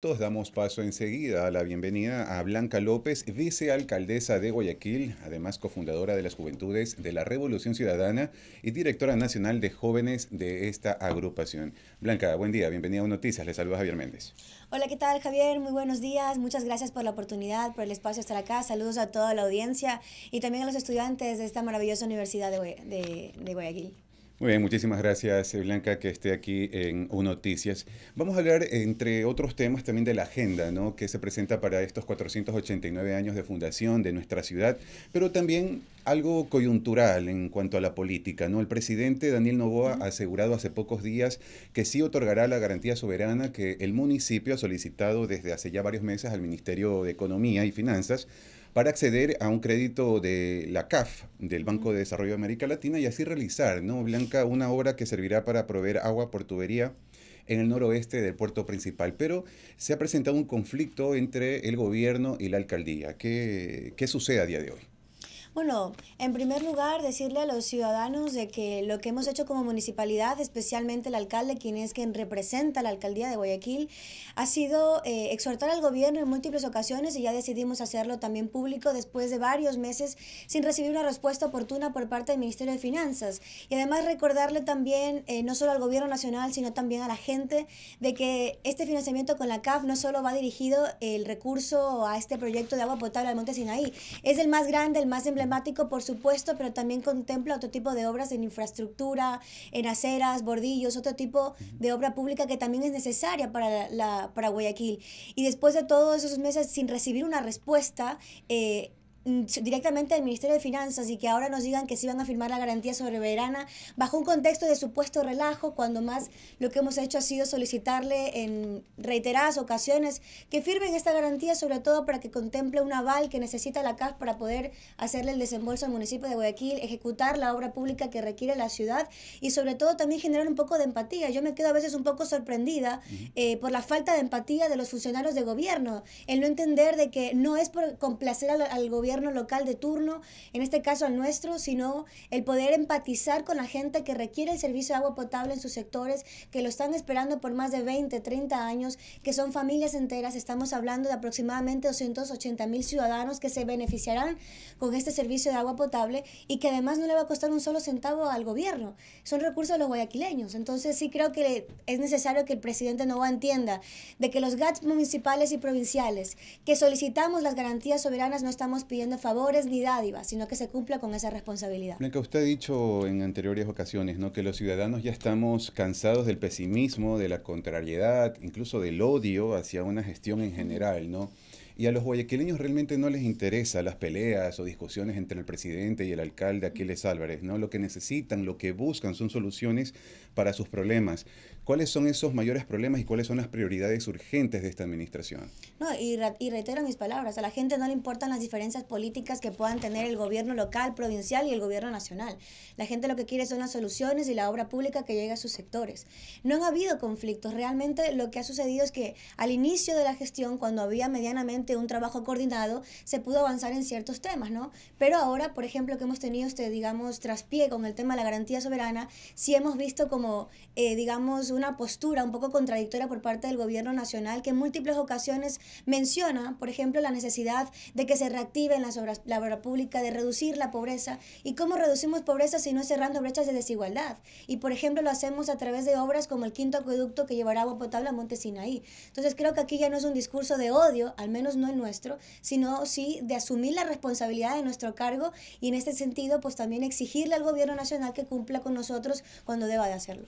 Todos damos paso enseguida a la bienvenida a Blanca López, vicealcaldesa de Guayaquil, además cofundadora de las Juventudes de la Revolución Ciudadana y directora nacional de jóvenes de esta agrupación. Blanca, buen día, bienvenida a Noticias, le saluda Javier Méndez. Hola, ¿qué tal Javier? Muy buenos días, muchas gracias por la oportunidad, por el espacio hasta estar acá, saludos a toda la audiencia y también a los estudiantes de esta maravillosa universidad de Guayaquil. Muy bien, muchísimas gracias eh, Blanca que esté aquí en UNOTICIAS. Noticias. Vamos a hablar, entre otros temas, también de la agenda ¿no? que se presenta para estos 489 años de fundación de nuestra ciudad, pero también algo coyuntural en cuanto a la política. ¿no? El presidente Daniel Novoa ha asegurado hace pocos días que sí otorgará la garantía soberana que el municipio ha solicitado desde hace ya varios meses al Ministerio de Economía y Finanzas para acceder a un crédito de la CAF, del Banco de Desarrollo de América Latina, y así realizar, ¿no, Blanca, una obra que servirá para proveer agua por tubería en el noroeste del puerto principal. Pero se ha presentado un conflicto entre el gobierno y la alcaldía. ¿Qué, qué sucede a día de hoy? Bueno, en primer lugar, decirle a los ciudadanos de que lo que hemos hecho como municipalidad, especialmente el alcalde, quien es quien representa la alcaldía de Guayaquil, ha sido eh, exhortar al gobierno en múltiples ocasiones y ya decidimos hacerlo también público después de varios meses sin recibir una respuesta oportuna por parte del Ministerio de Finanzas. Y además recordarle también, eh, no solo al gobierno nacional, sino también a la gente, de que este financiamiento con la CAF no solo va dirigido el recurso a este proyecto de agua potable al Monte Sinaí, es el más grande, el más emblemático por supuesto, pero también contempla otro tipo de obras en infraestructura, en aceras, bordillos, otro tipo de obra pública que también es necesaria para, la, para Guayaquil. Y después de todos esos meses sin recibir una respuesta, eh, Mm, directamente al Ministerio de Finanzas y que ahora nos digan que sí van a firmar la garantía sobre verana bajo un contexto de supuesto relajo, cuando más lo que hemos hecho ha sido solicitarle en reiteradas ocasiones que firmen esta garantía, sobre todo para que contemple un aval que necesita la CAF para poder hacerle el desembolso al municipio de Guayaquil, ejecutar la obra pública que requiere la ciudad y sobre todo también generar un poco de empatía. Yo me quedo a veces un poco sorprendida eh, por la falta de empatía de los funcionarios de gobierno, el no entender de que no es por complacer al gobierno, local de turno, en este caso al nuestro, sino el poder empatizar con la gente que requiere el servicio de agua potable en sus sectores, que lo están esperando por más de 20, 30 años, que son familias enteras. Estamos hablando de aproximadamente 280 mil ciudadanos que se beneficiarán con este servicio de agua potable y que además no le va a costar un solo centavo al gobierno. Son recursos de los guayaquileños. Entonces sí creo que es necesario que el presidente Novoa entienda de que los GATS municipales y provinciales que solicitamos las garantías soberanas no estamos pidiendo pidiendo favores ni dádivas, sino que se cumpla con esa responsabilidad. Blanca, usted ha dicho en anteriores ocasiones ¿no? que los ciudadanos ya estamos cansados del pesimismo, de la contrariedad, incluso del odio hacia una gestión en general, ¿no? Y a los guayaquileños realmente no les interesa las peleas o discusiones entre el presidente y el alcalde Aquiles Álvarez, ¿no? Lo que necesitan, lo que buscan son soluciones para sus problemas. ¿Cuáles son esos mayores problemas y cuáles son las prioridades urgentes de esta administración? No, y, reitero mis palabras, a la gente no le importan las diferencias políticas que puedan tener el gobierno local, provincial y el gobierno nacional. La gente lo que quiere son las soluciones y la obra pública que llegue a sus sectores. No han habido conflictos, realmente lo que ha sucedido es que al inicio de la gestión, cuando había medianamente un trabajo coordinado, se pudo avanzar en ciertos temas, ¿no? Pero ahora, por ejemplo, que hemos tenido este, digamos, traspié con el tema de la garantía soberana, sí hemos visto como, eh, digamos, una postura un poco contradictoria por parte del gobierno nacional que en múltiples ocasiones menciona, por ejemplo, la necesidad de que se reactiven las obras, la obra pública, de reducir la pobreza. ¿Y cómo reducimos pobreza si no cerrando brechas de desigualdad? Y, por ejemplo, lo hacemos a través de obras como el quinto acueducto que llevará agua potable a Montesinaí. Entonces, creo que aquí ya no es un discurso de odio, al menos no el nuestro, sino sí de asumir la responsabilidad de nuestro cargo y en este sentido, pues también exigirle al gobierno nacional que cumpla con nosotros cuando deba de hacerlo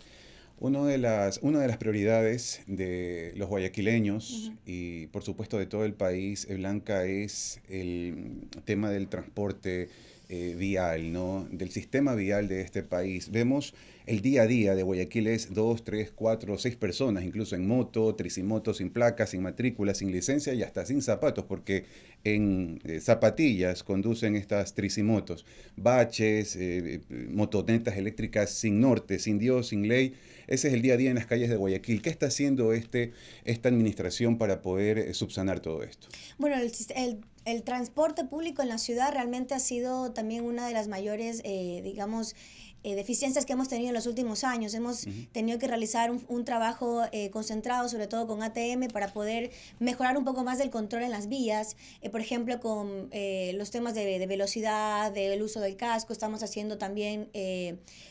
de las, una de las prioridades de los guayaquileños y por supuesto de todo el país, eh, Blanca, es el tema del transporte, eh, vial, ¿no? del sistema vial de este país. Vemos el día a día de Guayaquil es dos, tres, cuatro, seis personas, incluso en moto, tricimoto, sin placas, sin matrícula, sin licencia y hasta sin zapatos, porque en eh, zapatillas conducen estas tricimotos, baches, eh, motonetas eléctricas sin norte, sin Dios, sin ley. Ese es el día a día en las calles de Guayaquil. ¿Qué está haciendo este, esta administración para poder subsanar todo esto? Bueno, el el transporte público en la ciudad realmente ha sido también una de las mayores, eh, digamos, eh, deficiencias que hemos tenido en los últimos años. Hemos tenido que realizar un, trabajo eh, concentrado, sobre todo con ATM, para poder mejorar un poco más el control en las vías. Eh, por ejemplo, con los temas de, velocidad, del uso del casco, estamos haciendo también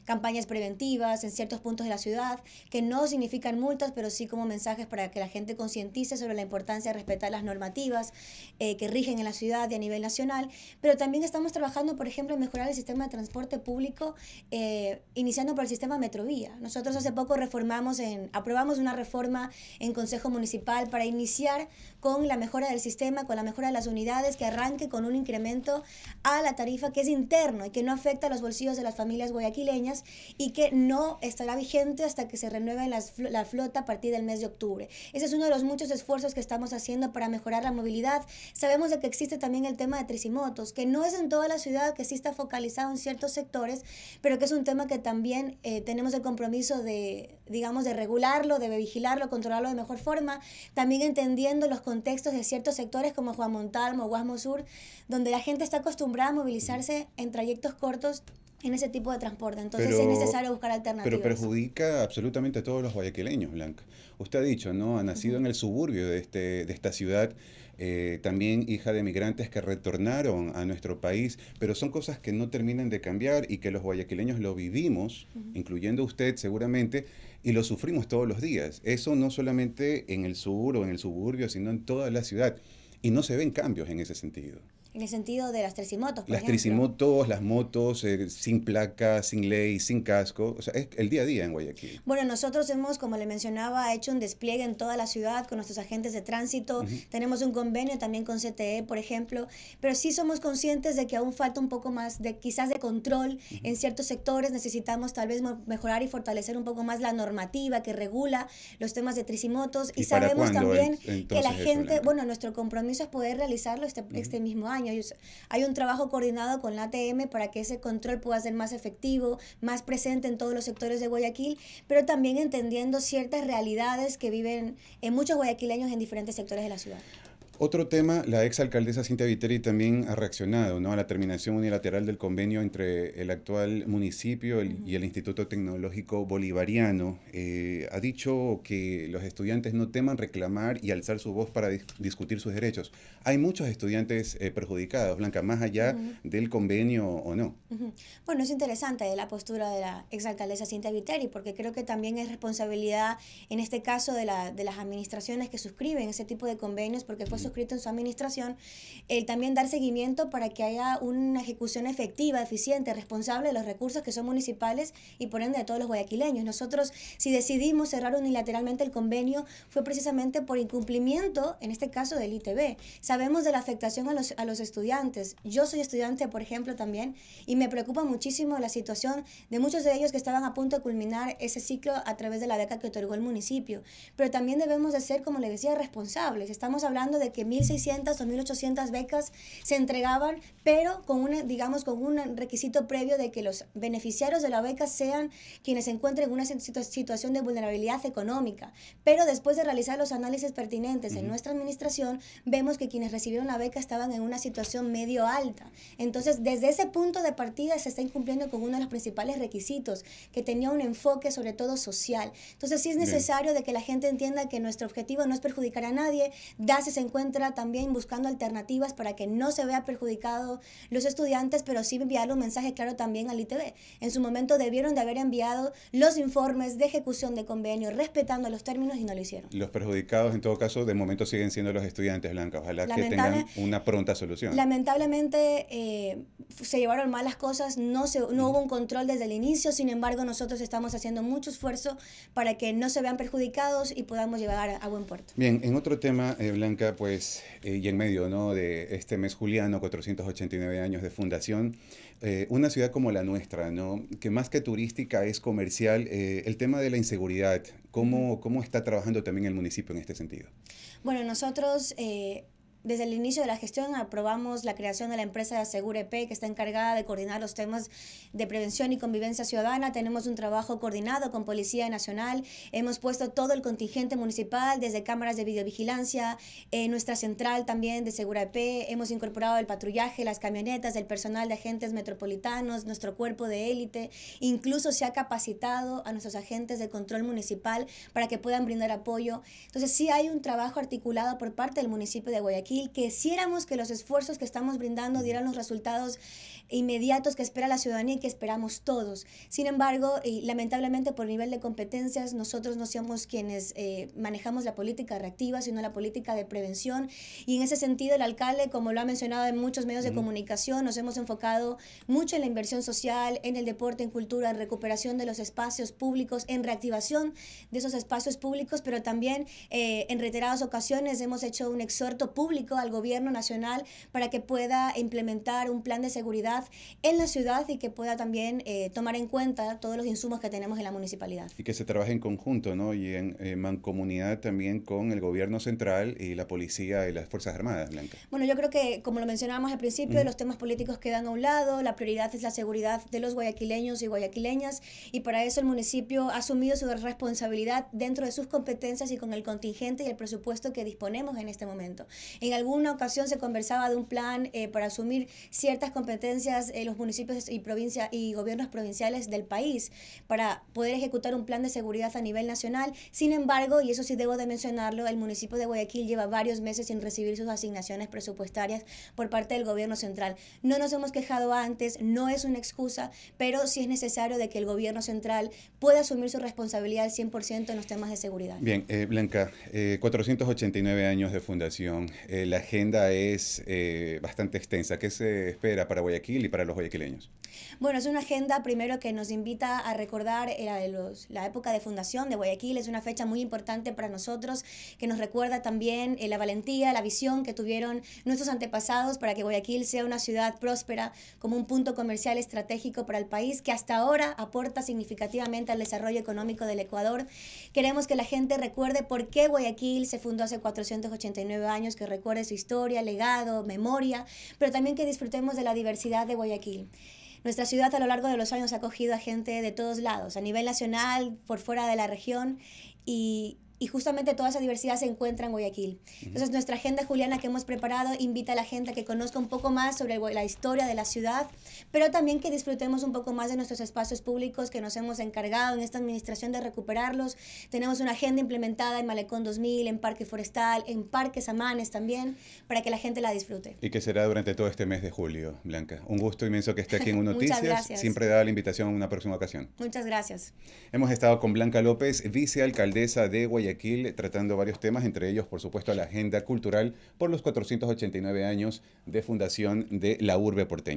campañas preventivas en ciertos puntos de la ciudad, que no significan multas, pero sí como mensajes para que la gente concientice sobre la importancia de respetar las normativas que rigen en la ciudad y a nivel nacional. Pero también estamos trabajando, por ejemplo, en mejorar el sistema de transporte público. Eh, iniciando por el sistema Metrovía. Nosotros hace poco reformamos, en, aprobamos una reforma en Consejo Municipal para iniciar con la mejora del sistema, con la mejora de las unidades, que arranque con un incremento a la tarifa que es interno y que no afecta a los bolsillos de las familias guayaquileñas y que no estará vigente hasta que se renueve la flota a partir del mes de octubre. Ese es uno de los muchos esfuerzos que estamos haciendo para mejorar la movilidad. Sabemos de que existe también el tema de tricimotos, que no es en toda la ciudad, que sí está focalizado en ciertos sectores, pero que es un tema que también eh, tenemos el compromiso de, digamos, de regularlo, de vigilarlo, controlarlo de mejor forma, también entendiendo los contextos de ciertos sectores como Juan Montalmo, Guasmo Sur, donde la gente está acostumbrada a movilizarse en trayectos cortos en ese tipo de transporte. Entonces es necesario buscar alternativas. Pero perjudica absolutamente a todos los guayaquileños, Blanca. Usted ha dicho, ¿no? Ha nacido en el suburbio de, este, de esta ciudad eh, también hija de migrantes que retornaron a nuestro país, pero son cosas que no terminan de cambiar y que los guayaquileños lo vivimos, incluyendo usted seguramente, y lo sufrimos todos los días. Eso no solamente en el sur o en el suburbio, sino en toda la ciudad. Y no se ven cambios en ese sentido. En el sentido de las tricimotos. Por las ejemplo. tricimotos, las motos, eh, sin placa, sin ley, sin casco. O sea, es el día a día en Guayaquil. Bueno, nosotros hemos, como le mencionaba, hecho un despliegue en toda la ciudad con nuestros agentes de tránsito. Tenemos un convenio también con CTE, por ejemplo. Pero sí somos conscientes de que aún falta un poco más de quizás de control en ciertos sectores. Necesitamos tal vez mejorar y fortalecer un poco más la normativa que regula los temas de tricimotos. Y, sabemos también que la gente, bueno, nuestro compromiso es poder realizarlo este, este mismo año hay un trabajo coordinado con la ATM para que ese control pueda ser más efectivo, más presente en todos los sectores de Guayaquil, pero también entendiendo ciertas realidades que viven en muchos guayaquileños en diferentes sectores de la ciudad. Otro tema, la exalcaldesa Cintia Viteri también ha reaccionado ¿no? a la terminación unilateral del convenio entre el actual municipio y el Instituto Tecnológico Bolivariano. Eh, ha dicho que los estudiantes no teman reclamar y alzar su voz para discutir sus derechos. Hay muchos estudiantes eh, perjudicados, Blanca, más allá del convenio o no. Bueno, es interesante eh, la postura de la exalcaldesa Cintia Viteri porque creo que también es responsabilidad en este caso de, de las administraciones que suscriben ese tipo de convenios porque fue su escrito en su administración, el también dar seguimiento para que haya una ejecución efectiva, eficiente, responsable de los recursos que son municipales y por ende de todos los guayaquileños. Nosotros, si decidimos cerrar unilateralmente el convenio, fue precisamente por incumplimiento, en este caso del ITB. Sabemos de la afectación a los, a los estudiantes. Yo soy estudiante, por ejemplo, también, y me preocupa muchísimo la situación de muchos de ellos que estaban a punto de culminar ese ciclo a través de la beca que otorgó el municipio. Pero también debemos de ser, como le decía, responsables. Estamos hablando de que que 1.600 o 1.800 becas se entregaban, pero con una, digamos, con un requisito previo de que los beneficiarios de la beca sean quienes se encuentren en una situación de vulnerabilidad económica. Pero después de realizar los análisis pertinentes en nuestra administración, vemos que quienes recibieron la beca estaban en una situación medio alta. Entonces, desde ese punto de partida se está incumpliendo con uno de los principales requisitos, que tenía un enfoque sobre todo social. Entonces, sí es necesario de que la gente entienda que nuestro objetivo no es perjudicar a nadie, darse se entra también buscando alternativas para que no se vea perjudicado los estudiantes, pero sí enviar un mensaje claro también al ITB. En su momento debieron de haber enviado los informes de ejecución de convenio, respetando los términos y no lo hicieron. Los perjudicados, en todo caso, de momento siguen siendo los estudiantes Blanca, Ojalá que tengan una pronta solución. Lamentablemente eh, se llevaron mal las cosas, no, se, no hubo un control desde el inicio, sin embargo nosotros estamos haciendo mucho esfuerzo para que no se vean perjudicados y podamos llegar a, buen puerto. Bien, en otro tema, eh, Blanca, pues pues, eh, y en medio ¿no? de este mes juliano, 489 años de fundación, eh, una ciudad como la nuestra, ¿no? que más que turística es comercial, eh, el tema de la inseguridad, ¿cómo, ¿cómo está trabajando también el municipio en este sentido? Bueno, nosotros desde el inicio de la gestión aprobamos la creación de la empresa de Asegurep, que está encargada de coordinar los temas de prevención y convivencia ciudadana. Tenemos un trabajo coordinado con Policía Nacional. Hemos puesto todo el contingente municipal, desde cámaras de videovigilancia, eh, nuestra central también de asegurep Hemos incorporado el patrullaje, las camionetas, el personal de agentes metropolitanos, nuestro cuerpo de élite. Incluso se ha capacitado a nuestros agentes de control municipal para que puedan brindar apoyo. Entonces sí hay un trabajo articulado por parte del municipio de Guayaquil que hiciéramos que los esfuerzos que estamos brindando dieran los resultados inmediatos que espera la ciudadanía y que esperamos todos. Sin embargo, lamentablemente por nivel de competencias, nosotros no somos quienes eh, manejamos la política reactiva, sino la política de prevención. Y en ese sentido, el alcalde, como lo ha mencionado en muchos medios de comunicación, nos hemos enfocado mucho en la inversión social, en el deporte, en cultura, en recuperación de los espacios públicos, en reactivación de esos espacios públicos, pero también eh, en reiteradas ocasiones hemos hecho un exhorto público al gobierno nacional, para que pueda implementar un plan de seguridad en la ciudad y que pueda también eh, tomar en cuenta todos los insumos que tenemos en la municipalidad. Y que se trabaje en conjunto, ¿no? Y en eh, mancomunidad también con el gobierno central y la policía y las Fuerzas Armadas, Blanca. Bueno, yo creo que, como lo mencionábamos al principio, los temas políticos quedan a un lado, la prioridad es la seguridad de los guayaquileños y guayaquileñas, y para eso el municipio ha asumido su responsabilidad dentro de sus competencias y con el contingente y el presupuesto que disponemos en este momento en alguna ocasión se conversaba de un plan eh, para asumir ciertas competencias en eh, los municipios y, provincia, y gobiernos provinciales del país para poder ejecutar un plan de seguridad a nivel nacional. Sin embargo, y eso sí debo de mencionarlo, el municipio de Guayaquil lleva varios meses sin recibir sus asignaciones presupuestarias por parte del gobierno central. No nos hemos quejado antes, no es una excusa, pero sí es necesario de que el gobierno central pueda asumir su responsabilidad al 100% en los temas de seguridad. Bien, eh, Blanca, 489 años de fundación. Eh, la agenda es eh, bastante extensa. ¿Qué se espera para Guayaquil y para los guayaquileños? Bueno, es una agenda primero que nos invita a recordar eh, la, la época de fundación de Guayaquil, es una fecha muy importante para nosotros, que nos recuerda también eh, la valentía, la visión que tuvieron nuestros antepasados para que Guayaquil sea una ciudad próspera, como un punto comercial estratégico para el país, que hasta ahora aporta significativamente al desarrollo económico del Ecuador. Queremos que la gente recuerde por qué Guayaquil se fundó hace 489 años, que recuerde su historia, legado, memoria, pero también que disfrutemos de la diversidad de Guayaquil. Nuestra ciudad a lo largo de los años ha acogido a gente de todos lados, a nivel nacional, por fuera de la región, y y justamente toda esa diversidad se encuentra en Guayaquil. Entonces nuestra agenda juliana que hemos preparado invita a la gente a que conozca un poco más sobre la historia de la ciudad, pero también que disfrutemos un poco más de nuestros espacios públicos que nos hemos encargado en esta administración de recuperarlos. Tenemos una agenda implementada en Malecón 2000, en Parque Forestal, en Parques Amanes también, para que la gente la disfrute. Y que será durante todo este mes de julio, Blanca. Un gusto inmenso que esté aquí en Un Noticias. Siempre da la invitación en una próxima ocasión. Muchas gracias. Hemos estado con Blanca López, vicealcaldesa de Guayaquil eh, tratando varios temas, entre ellos, por supuesto, la agenda cultural por los 489 años de fundación de la urbe porteña.